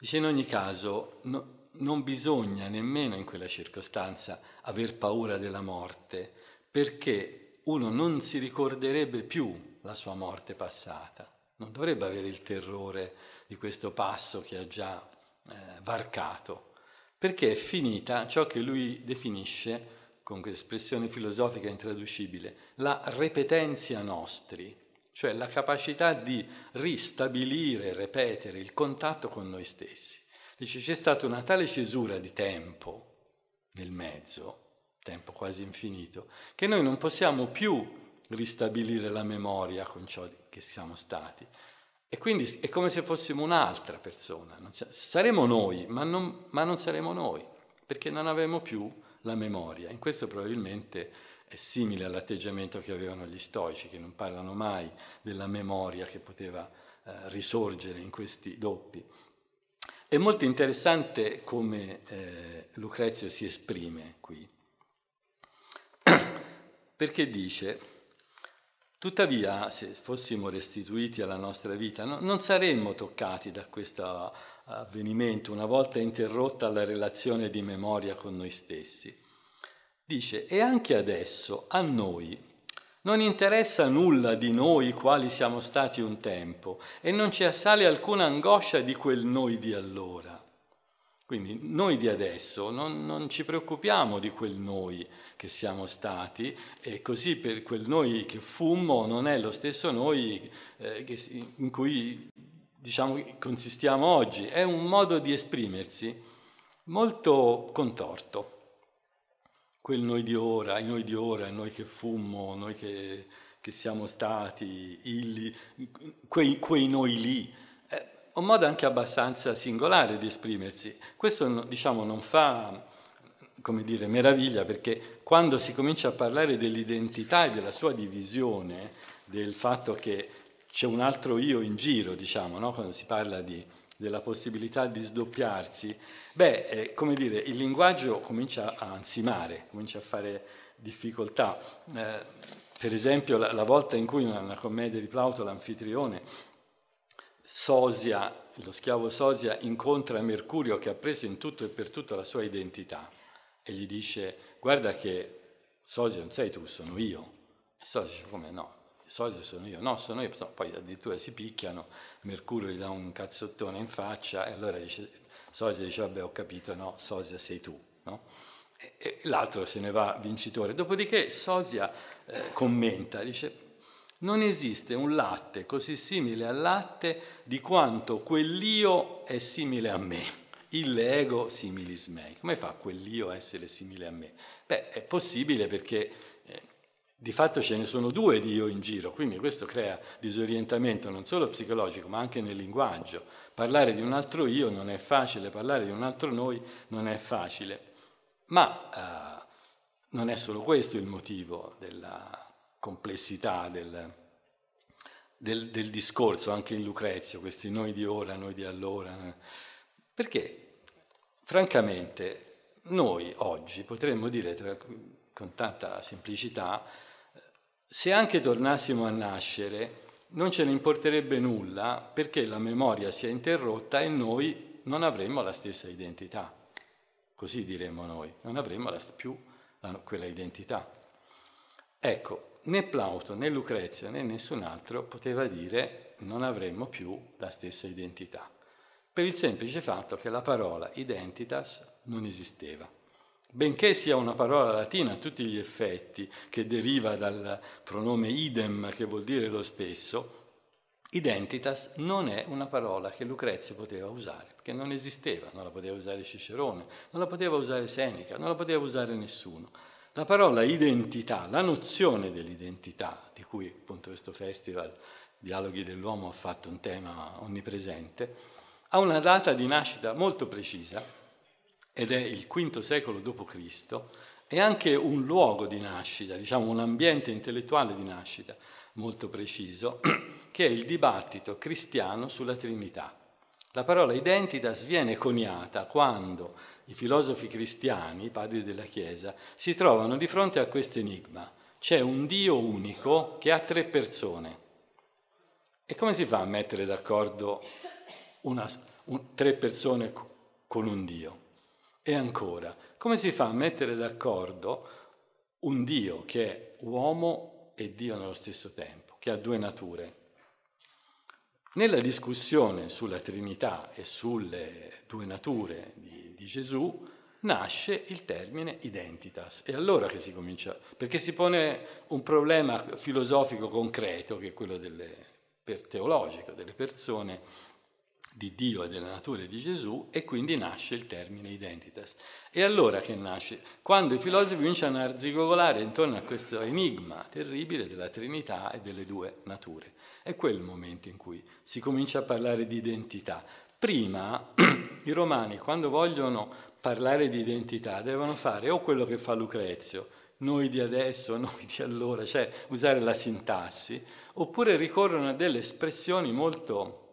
Dice in ogni caso no, non bisogna nemmeno in quella circostanza aver paura della morte, perché uno non si ricorderebbe più la sua morte passata, non dovrebbe avere il terrore di questo passo che ha già eh, varcato, perché è finita ciò che lui definisce, con questa espressione filosofica intraducibile, la repetenzia nostri, cioè la capacità di ristabilire, ripetere il contatto con noi stessi. Dice c'è stata una tale cesura di tempo nel mezzo, tempo quasi infinito, che noi non possiamo più ristabilire la memoria con ciò che siamo stati. E quindi è come se fossimo un'altra persona, saremo noi, ma non, ma non saremo noi, perché non avremo più la memoria. In questo probabilmente è simile all'atteggiamento che avevano gli stoici, che non parlano mai della memoria che poteva eh, risorgere in questi doppi. È molto interessante come eh, Lucrezio si esprime qui, perché dice, tuttavia se fossimo restituiti alla nostra vita no, non saremmo toccati da questo avvenimento una volta interrotta la relazione di memoria con noi stessi Dice, e anche adesso a noi non interessa nulla di noi quali siamo stati un tempo e non ci assale alcuna angoscia di quel noi di allora. Quindi noi di adesso non, non, ci preoccupiamo di quel noi che siamo stati e così per quel noi che fummo non è lo stesso noi eh, che, in cui diciamo, consistiamo oggi, è un modo di esprimersi molto contorto quel noi di ora, i noi di ora, noi che fummo, noi che, che siamo stati, il, quei, quei, noi lì, è eh, un modo anche abbastanza singolare di esprimersi. Questo diciamo non fa, come dire, meraviglia perché quando si comincia a parlare dell'identità e della sua divisione, del fatto che c'è un altro io in giro, diciamo, no? quando si parla di della possibilità di sdoppiarsi, beh, eh, come dire, il linguaggio comincia a ansimare, comincia a fare difficoltà. Eh, per esempio, la, la, volta in cui una, una commedia di Plauto, l'anfitrione, Sosia, lo schiavo Sosia, incontra Mercurio che ha preso in tutto e per tutto la sua identità e gli dice, guarda che Sosia non sei tu, sono io. E Sosia dice, come no? solito sono io, no, sono io, poi addirittura si picchiano, Mercurio gli dà un cazzottone in faccia e allora dice, Sosia dice, vabbè ho capito, no, Sosia sei tu, no? E, e l'altro se ne va vincitore. Dopodiché Sosia eh, commenta, dice, non esiste un latte così simile al latte di quanto quell'io è simile a me. Il ego similis mei. Come fa quell'io a essere simile a me? Beh, è possibile perché di fatto ce ne sono due di io in giro, quindi questo crea disorientamento non solo psicologico ma anche nel linguaggio. Parlare di un altro io non è facile, parlare di un altro noi non è facile. Ma eh, non è solo questo il motivo della complessità del, del, del discorso, anche in Lucrezio, questi noi di ora, noi di allora. Perché, francamente, noi oggi potremmo dire tra, con tanta semplicità se anche tornassimo a nascere, non ce ne importerebbe nulla perché la memoria si è interrotta e noi non avremmo la stessa identità. Così diremmo noi, non avremmo la, più la, quella identità. Ecco, né Plauto, né Lucrezia, né nessun altro poteva dire non avremmo più la stessa identità, per il semplice fatto che la parola identitas non esisteva benché sia una parola latina a tutti gli effetti, che deriva dal pronome idem, che vuol dire lo stesso, Identitas non è una parola che Lucrezio poteva usare, perché non esisteva, non la poteva usare Cicerone, non la poteva usare Seneca, non la poteva usare nessuno. La parola identità, la nozione dell'identità, di cui appunto questo festival Dialoghi dell'uomo ha fatto un tema onnipresente, ha una data di nascita molto precisa, ed è il V secolo d.C., è anche un luogo di nascita, diciamo un ambiente intellettuale di nascita molto preciso, che è il dibattito cristiano sulla Trinità. La parola identitas viene coniata quando i filosofi cristiani, i padri della Chiesa, si trovano di fronte a questo enigma. C'è un Dio unico che ha tre persone. E come si fa a mettere d'accordo una, un, tre persone con un Dio? E ancora, come si fa a mettere d'accordo un Dio che è uomo e Dio nello stesso tempo, che ha due nature? Nella discussione sulla Trinità e sulle due nature di, di Gesù nasce il termine identitas. E allora che si comincia, perché si pone un problema filosofico concreto, che è quello delle, per teologico delle persone di Dio e della natura di Gesù e quindi nasce il termine identitas. E allora che nasce? Quando i filosofi cominciano a arzigogolare intorno a questo enigma terribile della Trinità e delle due nature. È quel momento in cui si comincia a parlare di identità. Prima i romani quando vogliono parlare di identità devono fare o quello che fa Lucrezio, noi di adesso, noi di allora, cioè usare la sintassi, oppure ricorrono a delle espressioni molto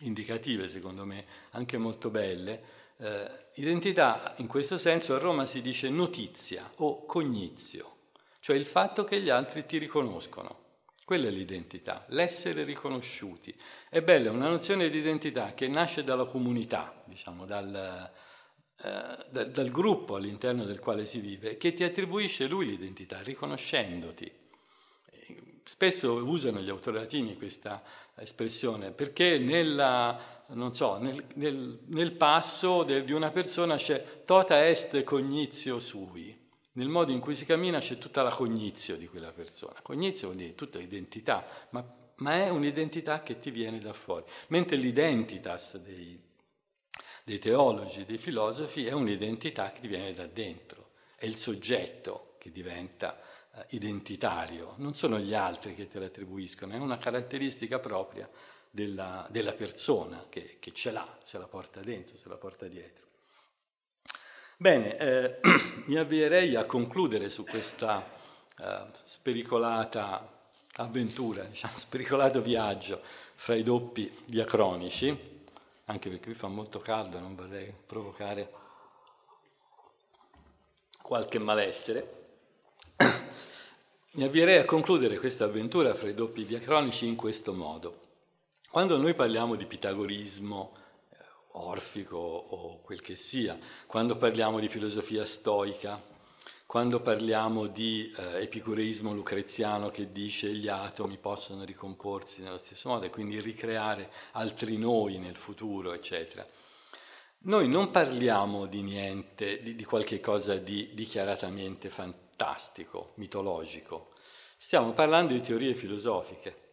indicative, secondo me, anche molto belle. Eh, identità in questo senso a Roma si dice notizia o cognizio, cioè il fatto che gli altri ti riconoscono. Quella è l'identità, l'essere riconosciuti. È bella, è una nozione di identità che nasce dalla comunità, diciamo, dal, eh, dal, dal gruppo all'interno del quale si vive, che ti attribuisce lui l'identità, riconoscendoti. Spesso usano gli autori latini questa espressione, perché nella, so, nel, nel, nel, passo del, di una persona c'è tota est cognizio sui, nel modo in cui si cammina c'è tutta la cognizio di quella persona, cognizio vuol dire tutta identità, ma, ma è un'identità che ti viene da fuori, mentre l'identitas dei, dei teologi, dei filosofi, è un'identità che ti viene da dentro, è il soggetto che diventa eh, identitario, non sono gli altri che te l'attribuiscono, è una caratteristica propria della, della persona che, che, ce l'ha, se la porta dentro, se la porta dietro. Bene, eh, mi avvierei a concludere su questa eh, spericolata avventura, diciamo, spericolato viaggio fra i doppi diacronici, anche perché qui fa molto caldo, non vorrei provocare qualche malessere. Mi avvierei a concludere questa avventura fra i doppi diacronici in questo modo. Quando noi parliamo di pitagorismo eh, orfico o quel che sia, quando parliamo di filosofia stoica, quando parliamo di eh, epicureismo lucreziano che dice gli atomi possono ricomporsi nello stesso modo e quindi ricreare altri noi nel futuro, eccetera, noi non parliamo di niente, di, di qualche cosa di dichiaratamente fantastico fantastico, mitologico. Stiamo parlando di teorie filosofiche,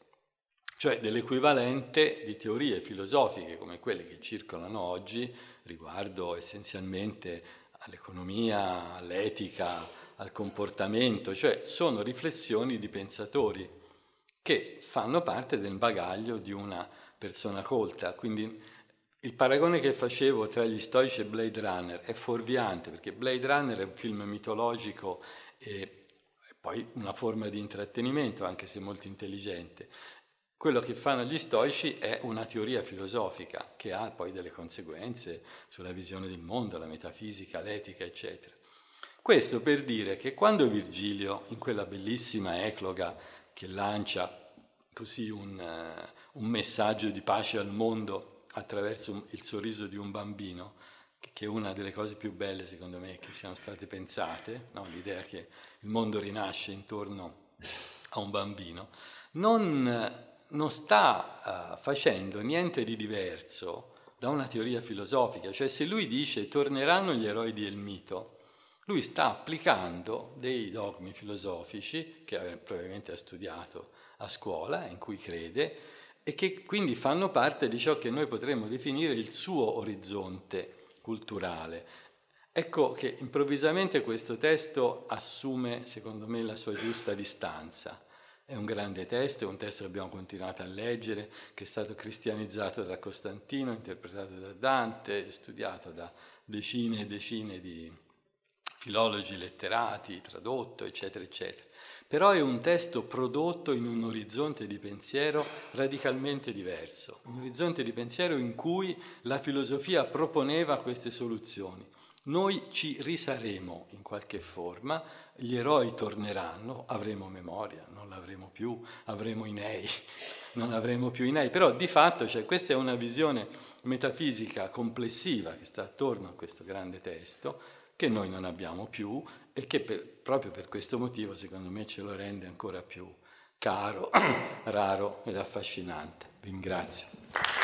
cioè dell'equivalente di teorie filosofiche come quelle che circolano oggi riguardo essenzialmente all'economia, all'etica, al comportamento, cioè sono riflessioni di pensatori che fanno parte del bagaglio di una persona colta, quindi il paragone che facevo tra gli stoici e Blade Runner è fuorviante perché Blade Runner è un film mitologico e poi una forma di intrattenimento, anche se molto intelligente. Quello che fanno gli stoici è una teoria filosofica che ha poi delle conseguenze sulla visione del mondo, la metafisica, l'etica, eccetera. Questo per dire che quando Virgilio, in quella bellissima ecloga che lancia così un, uh, un messaggio di pace al mondo attraverso il sorriso di un bambino, che è una delle cose più belle secondo me che siano state pensate, no? l'idea che il mondo rinasce intorno a un bambino, non, non sta uh, facendo niente di diverso da una teoria filosofica, cioè se lui dice torneranno gli eroi del mito, lui sta applicando dei dogmi filosofici che eh, probabilmente ha studiato a scuola, in cui crede, e che quindi fanno parte di ciò che noi potremmo definire il suo orizzonte culturale. Ecco che improvvisamente questo testo assume, secondo me, la sua giusta distanza. È un grande testo, è un testo che abbiamo continuato a leggere, che è stato cristianizzato da Costantino, interpretato da Dante, studiato da decine e decine di filologi letterati, tradotto, eccetera, eccetera però è un testo prodotto in un orizzonte di pensiero radicalmente diverso, un orizzonte di pensiero in cui la filosofia proponeva queste soluzioni. Noi ci risaremo in qualche forma, gli eroi torneranno, avremo memoria, non l'avremo più, avremo i nei, non avremo più i nei, però di fatto cioè, questa è una visione metafisica complessiva che sta attorno a questo grande testo che noi non abbiamo più e che per, proprio per questo motivo secondo me ce lo rende ancora più caro, raro ed affascinante. Vi ringrazio.